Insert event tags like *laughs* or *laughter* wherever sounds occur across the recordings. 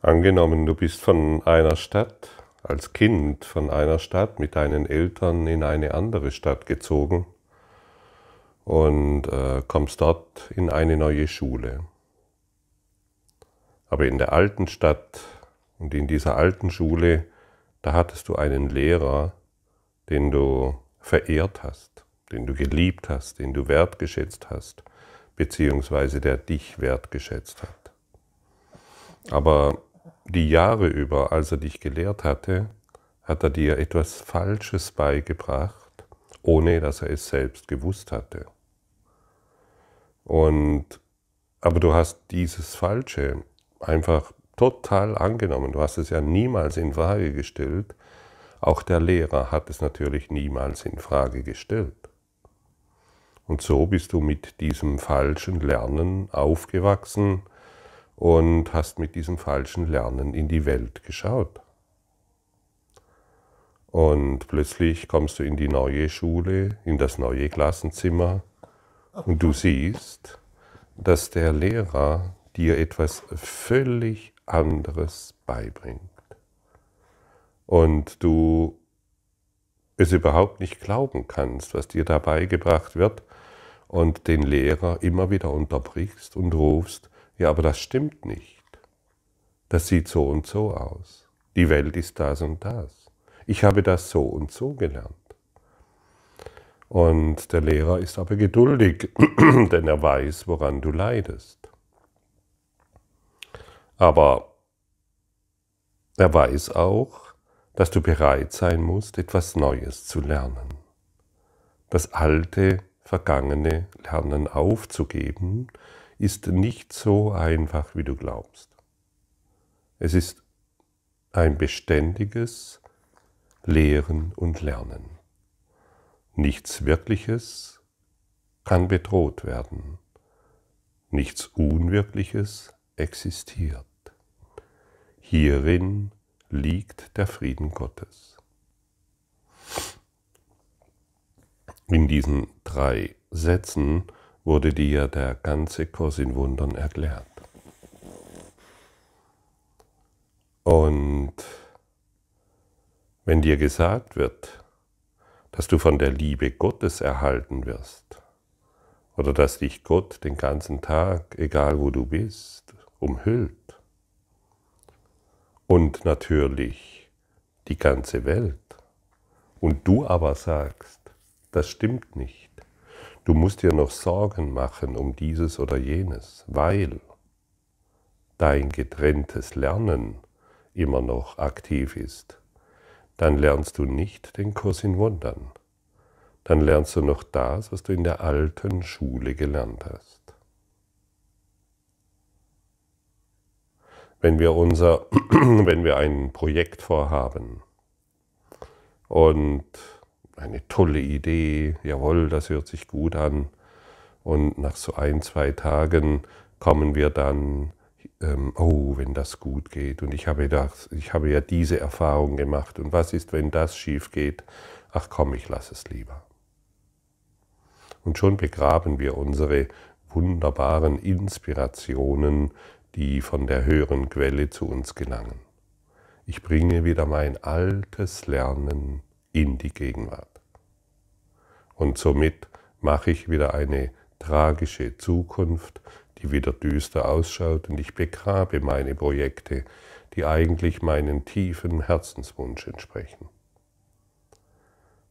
Angenommen, du bist von einer Stadt, als Kind von einer Stadt mit deinen Eltern in eine andere Stadt gezogen und äh, kommst dort in eine neue Schule. Aber in der alten Stadt und in dieser alten Schule, da hattest du einen Lehrer, den du verehrt hast, den du geliebt hast, den du wertgeschätzt hast, beziehungsweise der dich wertgeschätzt hat. Aber die Jahre über, als er dich gelehrt hatte, hat er dir etwas Falsches beigebracht, ohne dass er es selbst gewusst hatte. Und, aber du hast dieses Falsche einfach total angenommen. Du hast es ja niemals in Frage gestellt. Auch der Lehrer hat es natürlich niemals in Frage gestellt. Und so bist du mit diesem falschen Lernen aufgewachsen, und hast mit diesem falschen Lernen in die Welt geschaut. Und plötzlich kommst du in die neue Schule, in das neue Klassenzimmer und du siehst, dass der Lehrer dir etwas völlig anderes beibringt. Und du es überhaupt nicht glauben kannst, was dir da beigebracht wird und den Lehrer immer wieder unterbrichst und rufst, ja, aber das stimmt nicht. Das sieht so und so aus. Die Welt ist das und das. Ich habe das so und so gelernt. Und der Lehrer ist aber geduldig, *clears throat* denn er weiß, woran du leidest. Aber er weiß auch, dass du bereit sein musst, etwas Neues zu lernen. Das alte, vergangene Lernen aufzugeben, ist nicht so einfach, wie du glaubst. Es ist ein beständiges Lehren und Lernen. Nichts Wirkliches kann bedroht werden. Nichts Unwirkliches existiert. Hierin liegt der Frieden Gottes. In diesen drei Sätzen wurde dir der ganze Kurs in Wundern erklärt. Und wenn dir gesagt wird, dass du von der Liebe Gottes erhalten wirst, oder dass dich Gott den ganzen Tag, egal wo du bist, umhüllt, und natürlich die ganze Welt, und du aber sagst, das stimmt nicht, Du musst dir noch Sorgen machen um dieses oder jenes, weil dein getrenntes Lernen immer noch aktiv ist. Dann lernst du nicht den Kurs in Wundern. Dann lernst du noch das, was du in der alten Schule gelernt hast. Wenn wir, unser, *clears throat* wenn wir ein Projekt vorhaben und eine tolle Idee, jawohl, das hört sich gut an. Und nach so ein, zwei Tagen kommen wir dann, ähm, oh, wenn das gut geht. Und ich habe, das, ich habe ja diese Erfahrung gemacht. Und was ist, wenn das schief geht? Ach komm, ich lasse es lieber. Und schon begraben wir unsere wunderbaren Inspirationen, die von der höheren Quelle zu uns gelangen. Ich bringe wieder mein altes Lernen in die Gegenwart. Und somit mache ich wieder eine tragische Zukunft, die wieder düster ausschaut und ich begrabe meine Projekte, die eigentlich meinen tiefen Herzenswunsch entsprechen.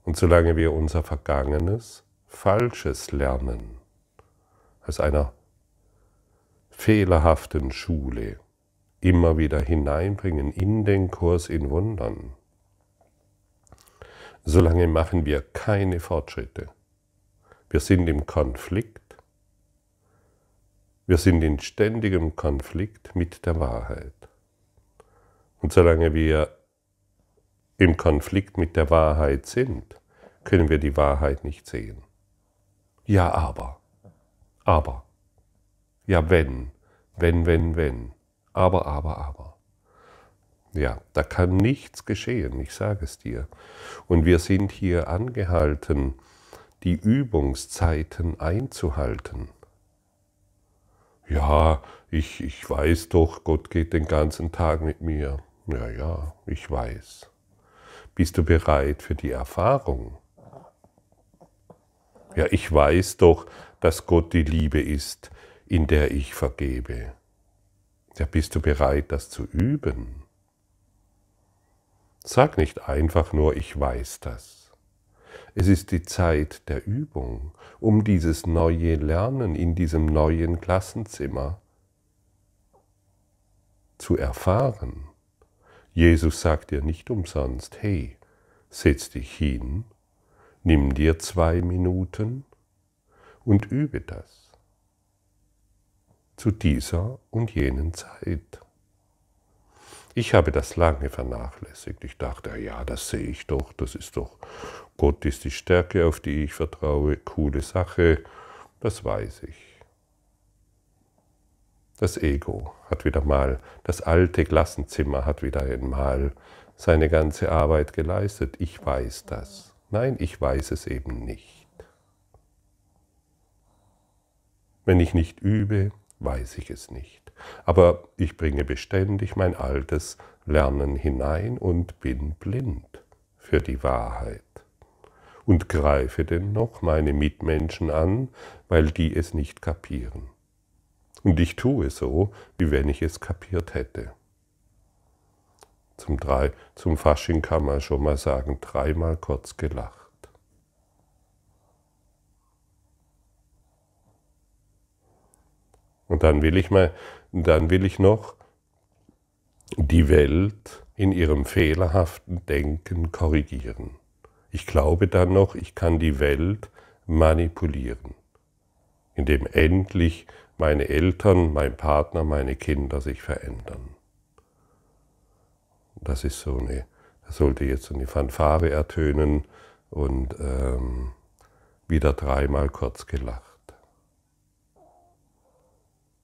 Und solange wir unser Vergangenes, Falsches lernen, aus einer fehlerhaften Schule immer wieder hineinbringen in den Kurs in Wundern, solange machen wir keine Fortschritte. Wir sind im Konflikt. Wir sind in ständigem Konflikt mit der Wahrheit. Und solange wir im Konflikt mit der Wahrheit sind, können wir die Wahrheit nicht sehen. Ja, aber. Aber. Ja, wenn. Wenn, wenn, wenn. Aber, aber, aber. Ja, da kann nichts geschehen, ich sage es dir. Und wir sind hier angehalten, die Übungszeiten einzuhalten. Ja, ich, ich weiß doch, Gott geht den ganzen Tag mit mir. Ja, ja, ich weiß. Bist du bereit für die Erfahrung? Ja, ich weiß doch, dass Gott die Liebe ist, in der ich vergebe. Ja, bist du bereit, das zu üben? Sag nicht einfach nur, ich weiß das. Es ist die Zeit der Übung, um dieses neue Lernen in diesem neuen Klassenzimmer zu erfahren. Jesus sagt dir nicht umsonst, hey, setz dich hin, nimm dir zwei Minuten und übe das zu dieser und jenen Zeit. Ich habe das lange vernachlässigt. Ich dachte, ja, das sehe ich doch, das ist doch, Gott ist die Stärke, auf die ich vertraue, coole Sache, das weiß ich. Das Ego hat wieder mal, das alte Klassenzimmer hat wieder einmal seine ganze Arbeit geleistet. Ich weiß das. Nein, ich weiß es eben nicht. Wenn ich nicht übe, weiß ich es nicht aber ich bringe beständig mein altes Lernen hinein und bin blind für die Wahrheit und greife dennoch meine Mitmenschen an, weil die es nicht kapieren. Und ich tue so, wie wenn ich es kapiert hätte. Zum, drei, zum Fasching kann man schon mal sagen, dreimal kurz gelacht. Und dann will ich mal dann will ich noch die Welt in ihrem fehlerhaften Denken korrigieren. Ich glaube dann noch, ich kann die Welt manipulieren, indem endlich meine Eltern, mein Partner, meine Kinder sich verändern. Das ist so eine, das sollte jetzt so eine Fanfare ertönen und ähm, wieder dreimal kurz gelacht.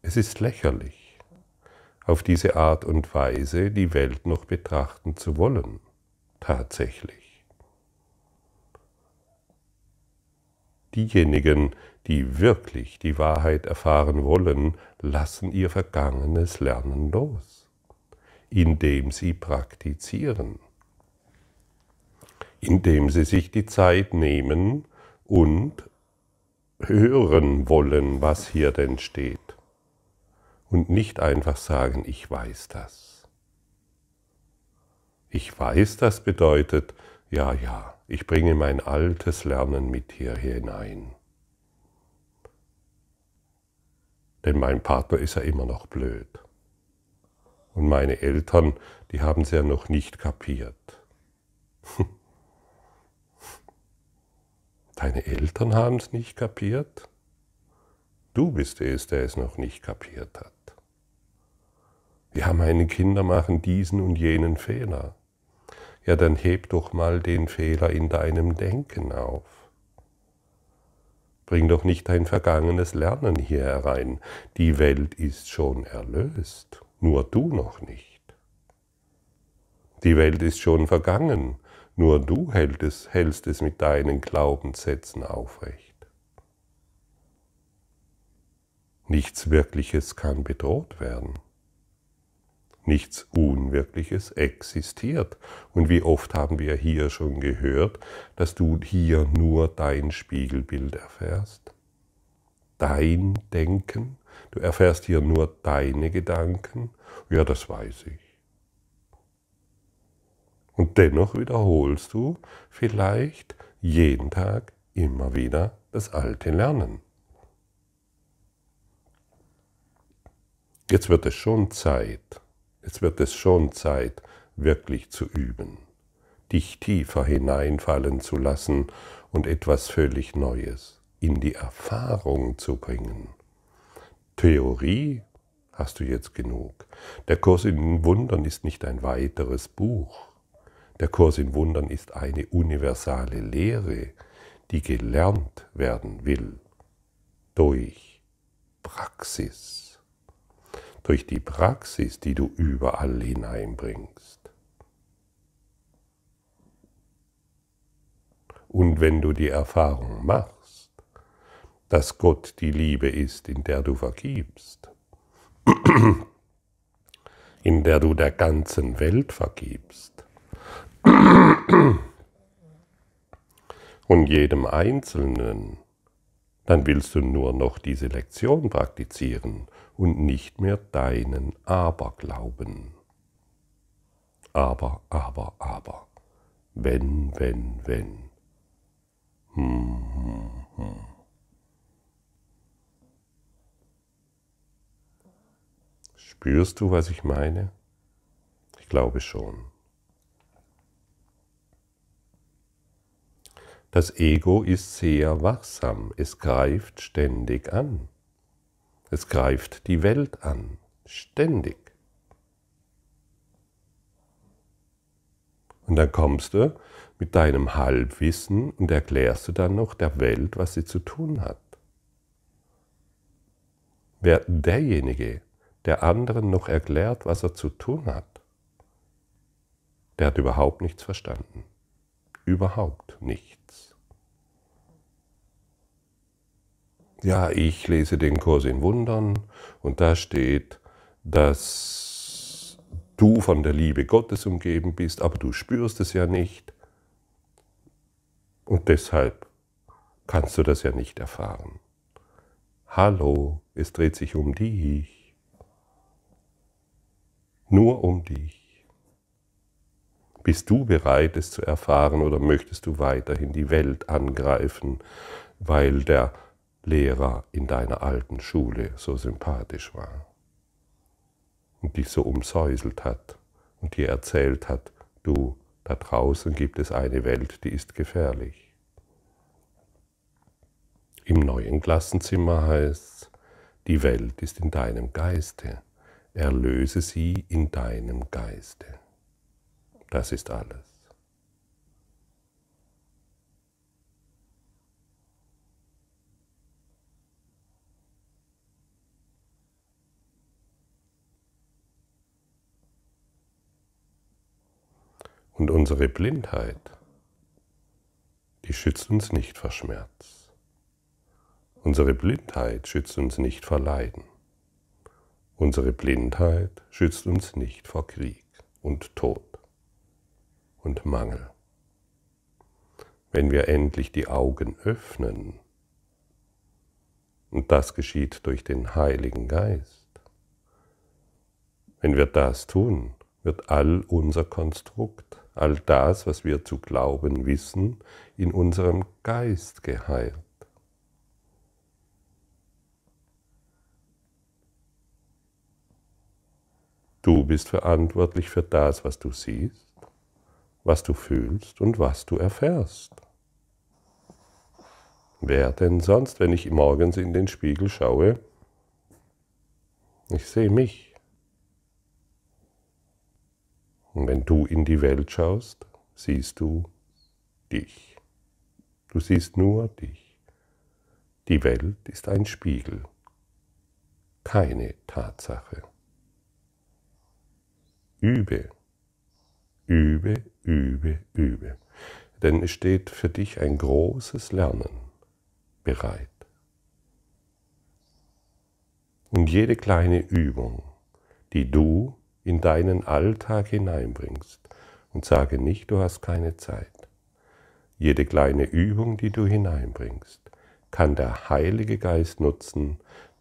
Es ist lächerlich, auf diese Art und Weise die Welt noch betrachten zu wollen, tatsächlich. Diejenigen, die wirklich die Wahrheit erfahren wollen, lassen ihr vergangenes Lernen los, indem sie praktizieren, indem sie sich die Zeit nehmen und hören wollen, was hier denn steht und nicht einfach sagen, ich weiß das. Ich weiß das bedeutet, ja, ja, ich bringe mein altes Lernen mit hier hinein. Denn mein Partner ist ja immer noch blöd. Und meine Eltern, die haben es ja noch nicht kapiert. *laughs* Deine Eltern haben es nicht kapiert? Du bist es, der es noch nicht kapiert hat ja, meine Kinder machen diesen und jenen Fehler. Ja, dann heb doch mal den Fehler in deinem Denken auf. Bring doch nicht dein vergangenes Lernen hier herein. Die Welt ist schon erlöst, nur du noch nicht. Die Welt ist schon vergangen, nur du hältst es, mit deinen Glaubenssätzen aufrecht. Nichts Wirkliches kann bedroht werden nichts Unwirkliches existiert. Und wie oft haben wir hier schon gehört, dass du hier nur dein Spiegelbild erfährst? Dein Denken? Du erfährst hier nur deine Gedanken? Ja, das weiß ich. Und dennoch wiederholst du vielleicht jeden Tag immer wieder das alte Lernen. Jetzt wird es schon Zeit, Jetzt wird es schon Zeit, wirklich zu üben, dich tiefer hineinfallen zu lassen und etwas völlig Neues in die Erfahrung zu bringen. Theorie hast du jetzt genug. Der Kurs in Wundern ist nicht ein weiteres Buch. Der Kurs in Wundern ist eine universale Lehre, die gelernt werden will durch Praxis durch die Praxis, die du überall hineinbringst. Und wenn du die Erfahrung machst, dass Gott die Liebe ist, in der du vergibst, *clears throat* in der du der ganzen Welt vergibst *clears throat* und jedem Einzelnen, dann willst du nur noch diese Lektion praktizieren und nicht mehr deinen Aberglauben. Aber, aber, aber. Wenn, wenn, wenn. Hm, hm, hm. Spürst du, was ich meine? Ich glaube schon. Das Ego ist sehr wachsam, es greift ständig an. Es greift die Welt an, ständig. Und dann kommst du mit deinem Halbwissen und erklärst du dann noch der Welt, was sie zu tun hat. Wer derjenige, der anderen noch erklärt, was er zu tun hat, der hat überhaupt nichts verstanden. Überhaupt nichts. ja, ich lese den Kurs in Wundern und da steht, dass du von der Liebe Gottes umgeben bist, aber du spürst es ja nicht und deshalb kannst du das ja nicht erfahren. Hallo, es dreht sich um dich, nur um dich. Bist du bereit, es zu erfahren oder möchtest du weiterhin die Welt angreifen, weil der Lehrer in deiner alten Schule so sympathisch war und dich so umsäuselt hat und dir erzählt hat, du, da draußen gibt es eine Welt, die ist gefährlich. Im neuen Klassenzimmer heißt es, die Welt ist in deinem Geiste, erlöse sie in deinem Geiste. Das ist alles. Unsere Blindheit, die schützt uns nicht vor Schmerz. Unsere Blindheit schützt uns nicht vor Leiden. Unsere Blindheit schützt uns nicht vor Krieg und Tod und Mangel. Wenn wir endlich die Augen öffnen, und das geschieht durch den Heiligen Geist, wenn wir das tun, wird all unser Konstrukt all das, was wir zu glauben wissen, in unserem Geist geheilt. Du bist verantwortlich für das, was du siehst, was du fühlst und was du erfährst. Wer denn sonst, wenn ich morgens in den Spiegel schaue? Ich sehe mich. Und wenn du in die Welt schaust, siehst du dich. Du siehst nur dich. Die Welt ist ein Spiegel, keine Tatsache. Übe, übe, übe, übe. Denn es steht für dich ein großes Lernen bereit. Und jede kleine Übung, die du in deinen Alltag hineinbringst und sage nicht, du hast keine Zeit. Jede kleine Übung, die du hineinbringst, kann der Heilige Geist nutzen,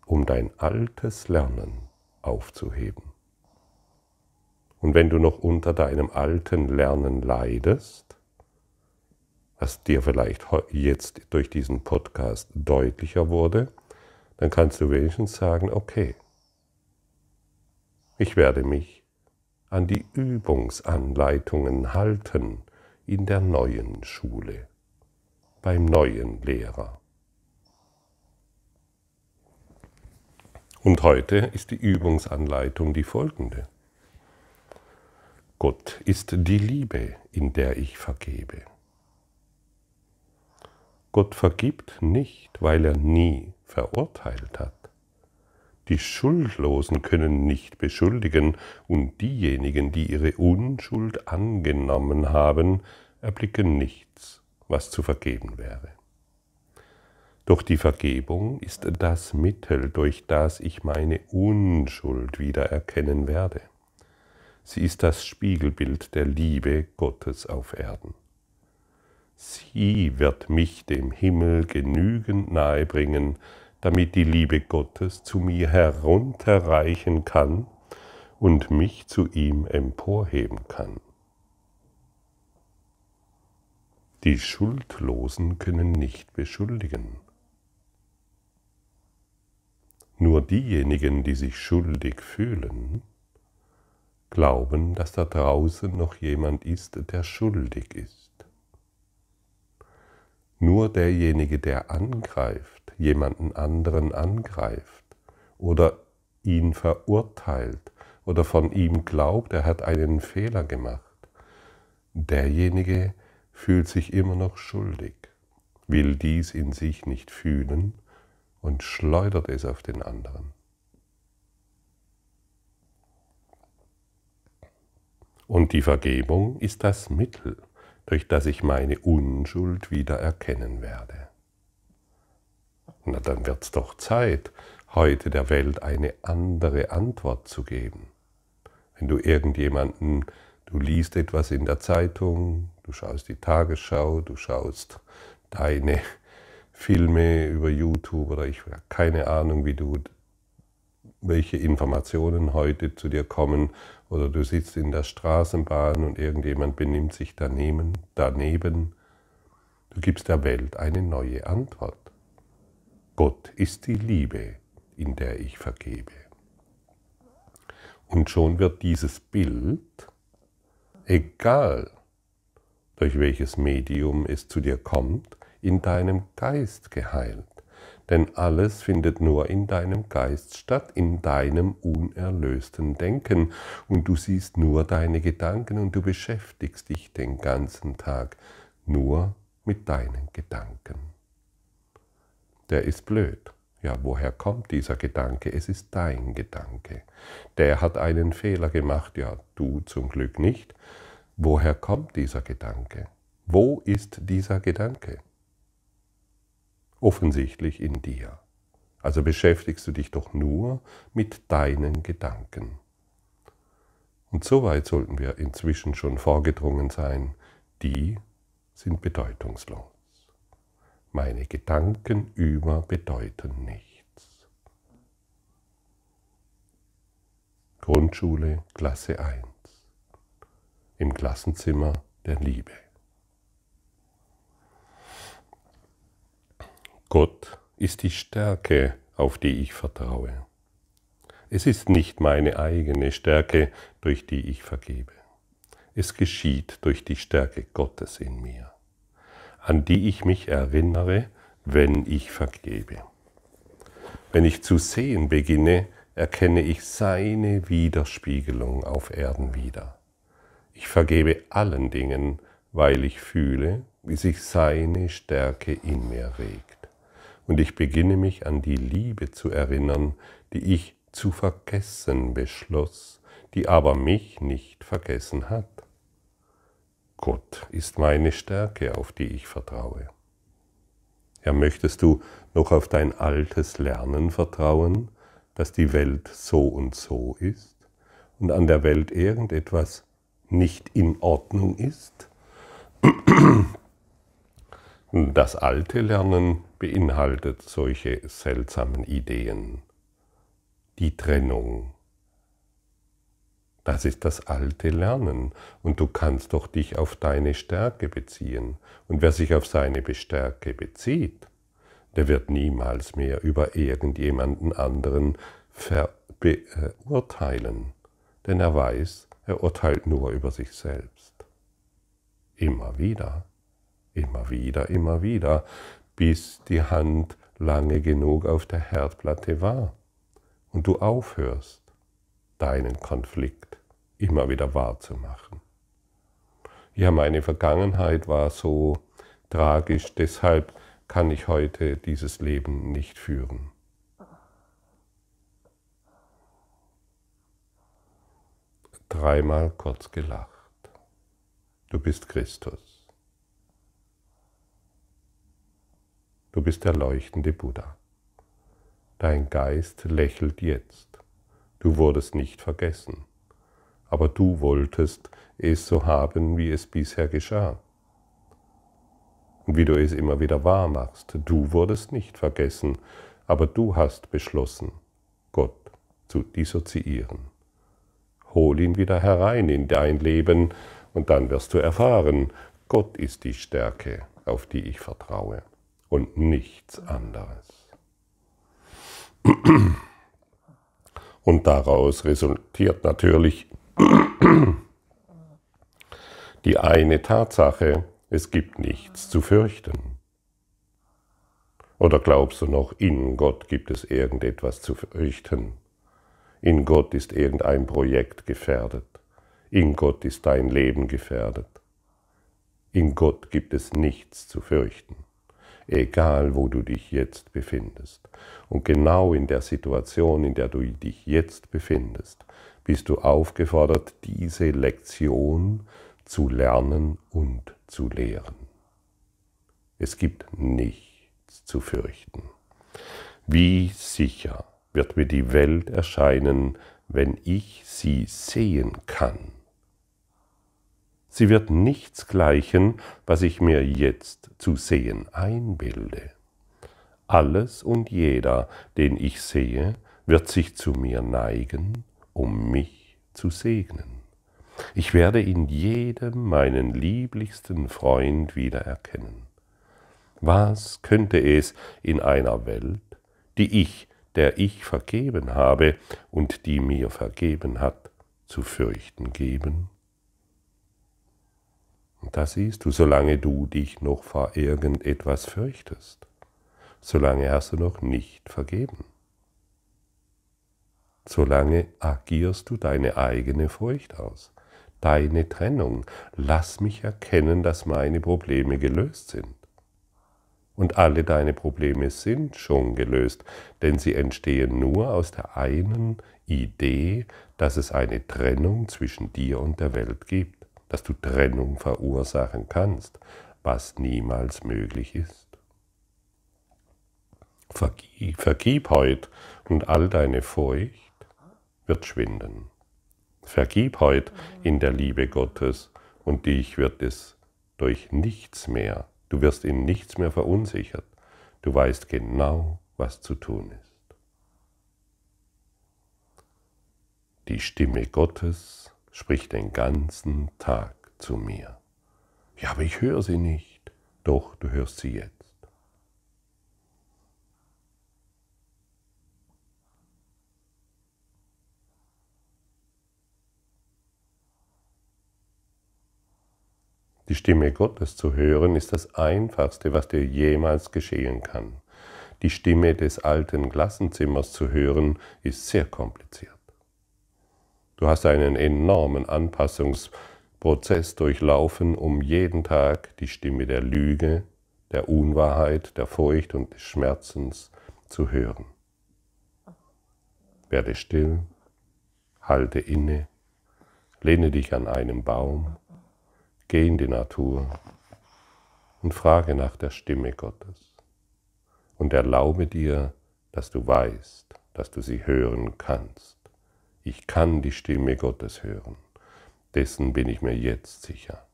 um dein altes Lernen aufzuheben. Und wenn du noch unter deinem alten Lernen leidest, was dir vielleicht jetzt durch diesen Podcast deutlicher wurde, dann kannst du wenigstens sagen, okay, ich werde mich an die Übungsanleitungen halten in der neuen Schule, beim neuen Lehrer. Und heute ist die Übungsanleitung die folgende. Gott ist die Liebe, in der ich vergebe. Gott vergibt nicht, weil er nie verurteilt hat. Die Schuldlosen können nicht beschuldigen, und diejenigen, die ihre Unschuld angenommen haben, erblicken nichts, was zu vergeben wäre. Doch die Vergebung ist das Mittel, durch das ich meine Unschuld wiedererkennen werde. Sie ist das Spiegelbild der Liebe Gottes auf Erden. Sie wird mich dem Himmel genügend nahebringen, damit die Liebe Gottes zu mir herunterreichen kann und mich zu ihm emporheben kann. Die Schuldlosen können nicht beschuldigen. Nur diejenigen, die sich schuldig fühlen, glauben, dass da draußen noch jemand ist, der schuldig ist. Nur derjenige, der angreift, jemanden anderen angreift oder ihn verurteilt oder von ihm glaubt, er hat einen Fehler gemacht, derjenige fühlt sich immer noch schuldig, will dies in sich nicht fühlen und schleudert es auf den anderen. Und die Vergebung ist das Mittel, durch das ich meine Unschuld wieder erkennen werde. Na dann wird's doch Zeit, heute der Welt eine andere Antwort zu geben. Wenn du irgendjemanden, du liest etwas in der Zeitung, du schaust die Tagesschau, du schaust deine Filme über YouTube oder ich habe keine Ahnung, wie du welche Informationen heute zu dir kommen oder du sitzt in der Straßenbahn und irgendjemand benimmt sich daneben, daneben. Du gibst der Welt eine neue Antwort. Gott ist die Liebe, in der ich vergebe. Und schon wird dieses Bild, egal durch welches Medium es zu dir kommt, in deinem Geist geheilt. Denn alles findet nur in deinem Geist statt, in deinem unerlösten Denken. Und du siehst nur deine Gedanken und du beschäftigst dich den ganzen Tag nur mit deinen Gedanken der ist blöd. Ja, woher kommt dieser Gedanke? Es ist dein Gedanke. Der hat einen Fehler gemacht, ja, du zum Glück nicht. Woher kommt dieser Gedanke? Wo ist dieser Gedanke? Offensichtlich in dir. Also beschäftigst du dich doch nur mit deinen Gedanken. Und so weit sollten wir inzwischen schon vorgedrungen sein, die sind bedeutungslos meine Gedanken über bedeuten nichts. Grundschule, Klasse 1. Im Klassenzimmer der Liebe. Gott ist die Stärke, auf die ich vertraue. Es ist nicht meine eigene Stärke, durch die ich vergebe. Es geschieht durch die Stärke Gottes in mir an die ich mich erinnere, wenn ich vergebe. Wenn ich zu sehen beginne, erkenne ich seine Widerspiegelung auf Erden wieder. Ich vergebe allen Dingen, weil ich fühle, wie sich seine Stärke in mir regt. Und ich beginne mich an die Liebe zu erinnern, die ich zu vergessen beschloss, die aber mich nicht vergessen hat. Gott ist meine Stärke, auf die ich vertraue. Ja, möchtest du noch auf dein altes Lernen vertrauen, dass die Welt so und so ist und an der Welt irgendetwas nicht in Ordnung ist? *clears throat* Das alte Lernen beinhaltet solche seltsamen Ideen. Die Trennung, das ist das alte Lernen. Und du kannst doch dich auf deine Stärke beziehen. Und wer sich auf seine Stärke bezieht, der wird niemals mehr über irgendjemanden anderen beurteilen. Äh, Denn er weiß, er urteilt nur über sich selbst. Immer wieder, immer wieder, immer wieder, bis die Hand lange genug auf der Herdplatte war und du aufhörst, deinen Konflikt immer wieder wahrzumachen. Ja, meine Vergangenheit war so tragisch, deshalb kann ich heute dieses Leben nicht führen. Dreimal kurz gelacht. Du bist Christus. Du bist der leuchtende Buddha. Dein Geist lächelt jetzt. Du wurdest nicht vergessen aber du wolltest es so haben, wie es bisher geschah. Und wie du es immer wieder wahr machst, du wurdest nicht vergessen, aber du hast beschlossen, Gott zu dissoziieren. Hol ihn wieder herein in dein Leben, und dann wirst du erfahren, Gott ist die Stärke, auf die ich vertraue, und nichts anderes. Und daraus resultiert natürlich *clears throat* Die eine Tatsache, es gibt nichts zu fürchten. Oder glaubst du noch, in Gott gibt es irgendetwas zu fürchten? In Gott ist irgendein Projekt gefährdet. In Gott ist dein Leben gefährdet. In Gott gibt es nichts zu fürchten, egal wo du dich jetzt befindest. Und genau in der Situation, in der du dich jetzt befindest, bist du aufgefordert, diese Lektion zu lernen und zu lehren. Es gibt nichts zu fürchten. Wie sicher wird mir die Welt erscheinen, wenn ich sie sehen kann. Sie wird nichts gleichen, was ich mir jetzt zu sehen einbilde. Alles und jeder, den ich sehe, wird sich zu mir neigen um mich zu segnen. Ich werde in jedem meinen lieblichsten Freund wiedererkennen. Was könnte es in einer Welt, die ich, der ich vergeben habe und die mir vergeben hat, zu fürchten geben? Und das siehst du, solange du dich noch vor irgendetwas fürchtest, solange hast du noch nicht vergeben solange agierst du deine eigene Furcht aus, deine Trennung. Lass mich erkennen, dass meine Probleme gelöst sind. Und alle deine Probleme sind schon gelöst, denn sie entstehen nur aus der einen Idee, dass es eine Trennung zwischen dir und der Welt gibt, dass du Trennung verursachen kannst, was niemals möglich ist. Vergib, vergib heute und all deine Furcht wird schwinden. Vergib heut in der Liebe Gottes und dich wird es durch nichts mehr, du wirst in nichts mehr verunsichert. Du weißt genau, was zu tun ist. Die Stimme Gottes spricht den ganzen Tag zu mir. Ja, aber ich höre sie nicht. Doch, du hörst sie jetzt. Die Stimme Gottes zu hören ist das Einfachste, was dir jemals geschehen kann. Die Stimme des alten Klassenzimmers zu hören ist sehr kompliziert. Du hast einen enormen Anpassungsprozess durchlaufen, um jeden Tag die Stimme der Lüge, der Unwahrheit, der Furcht und des Schmerzens zu hören. Werde still, halte inne, lehne dich an einen Baum Geh in die Natur und frage nach der Stimme Gottes und erlaube dir, dass du weißt, dass du sie hören kannst. Ich kann die Stimme Gottes hören, dessen bin ich mir jetzt sicher.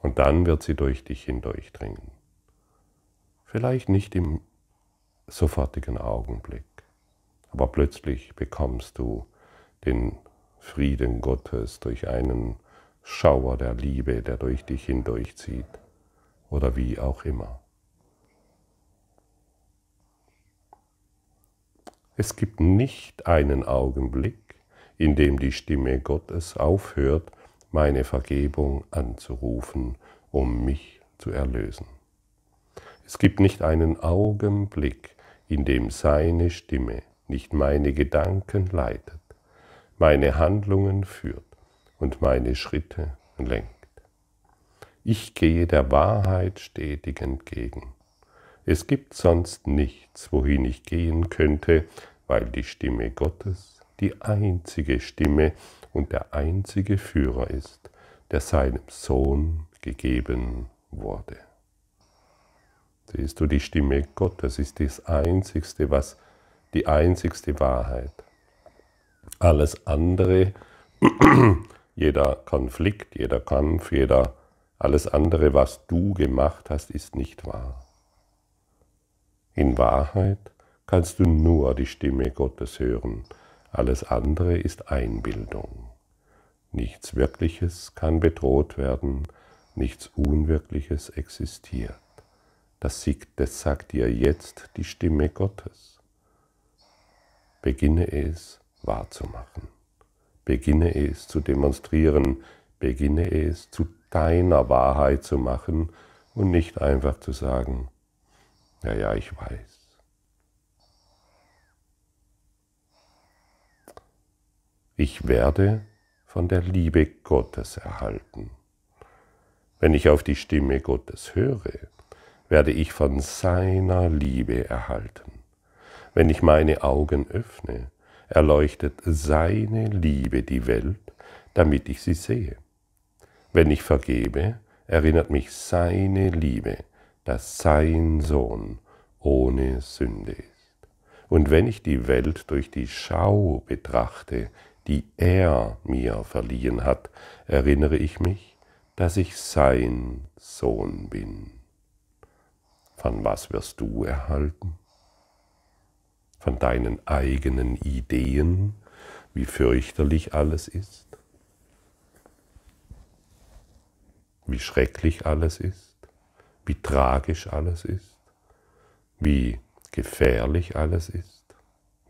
Und dann wird sie durch dich hindurchdringen. Vielleicht nicht im sofortigen Augenblick, aber plötzlich bekommst du den Frieden Gottes durch einen Schauer der Liebe, der durch dich hindurchzieht oder wie auch immer. Es gibt nicht einen Augenblick, in dem die Stimme Gottes aufhört, meine Vergebung anzurufen, um mich zu erlösen. Es gibt nicht einen Augenblick, in dem seine Stimme nicht meine Gedanken leitet, meine Handlungen führt, und meine Schritte lenkt. Ich gehe der Wahrheit stetig entgegen. Es gibt sonst nichts, wohin ich gehen könnte, weil die Stimme Gottes die einzige Stimme und der einzige Führer ist, der seinem Sohn gegeben wurde. Siehst du, die Stimme Gottes ist das einzigste, was die einzigste Wahrheit. Alles andere jeder Konflikt, jeder Kampf, jeder alles andere, was du gemacht hast, ist nicht wahr. In Wahrheit kannst du nur die Stimme Gottes hören, alles andere ist Einbildung. Nichts Wirkliches kann bedroht werden, nichts Unwirkliches existiert. Das, sagt dir jetzt die Stimme Gottes. Beginne es wahrzumachen. Beginne es zu demonstrieren, beginne es zu deiner Wahrheit zu machen und nicht einfach zu sagen, ja, ja, ich weiß. Ich werde von der Liebe Gottes erhalten. Wenn ich auf die Stimme Gottes höre, werde ich von seiner Liebe erhalten. Wenn ich meine Augen öffne, erleuchtet seine Liebe die Welt, damit ich sie sehe. Wenn ich vergebe, erinnert mich seine Liebe, dass sein Sohn ohne Sünde ist. Und wenn ich die Welt durch die Schau betrachte, die er mir verliehen hat, erinnere ich mich, dass ich sein Sohn bin. Von was wirst du erhalten? von deinen eigenen Ideen, wie fürchterlich alles ist, wie schrecklich alles ist, wie tragisch alles ist, wie gefährlich alles ist,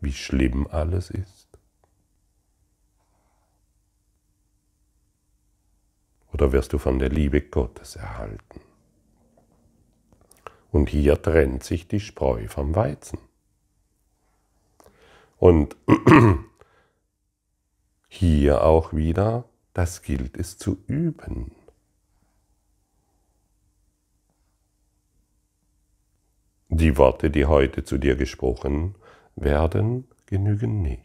wie schlimm alles ist. Oder wirst du von der Liebe Gottes erhalten? Und hier trennt sich die Spreu vom Weizen. Und *clears throat* hier auch wieder, das gilt es zu üben. Die Worte, die heute zu dir gesprochen werden, genügen nicht.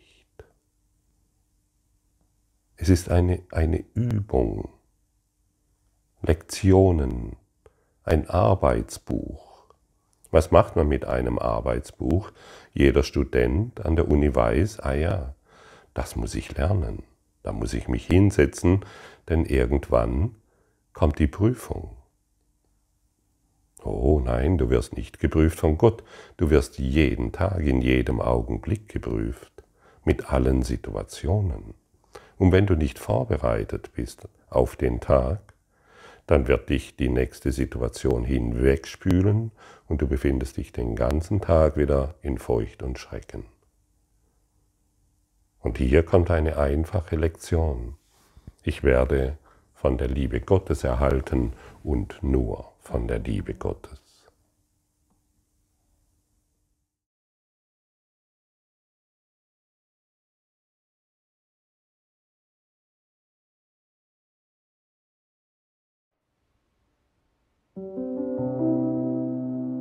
Es ist eine, eine Übung, Lektionen, ein Arbeitsbuch. Was macht man mit einem Arbeitsbuch? Jeder Student an der Uni weiß, ah ja, das muss ich lernen, da muss ich mich hinsetzen, denn irgendwann kommt die Prüfung. Oh nein, du wirst nicht geprüft von Gott, du wirst jeden Tag, in jedem Augenblick geprüft, mit allen Situationen. Und wenn du nicht vorbereitet bist auf den Tag, dann wird dich die nächste Situation hinwegspülen und du befindest dich den ganzen Tag wieder in Feucht und Schrecken. Und hier kommt eine einfache Lektion. Ich werde von der Liebe Gottes erhalten und nur von der Liebe Gottes.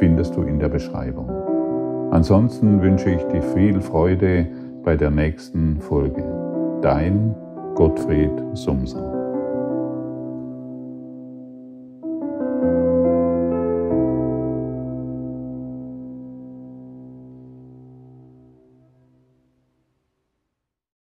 findest du in der Beschreibung. Ansonsten wünsche ich dir viel Freude bei der nächsten Folge. Dein Gottfried Sumser.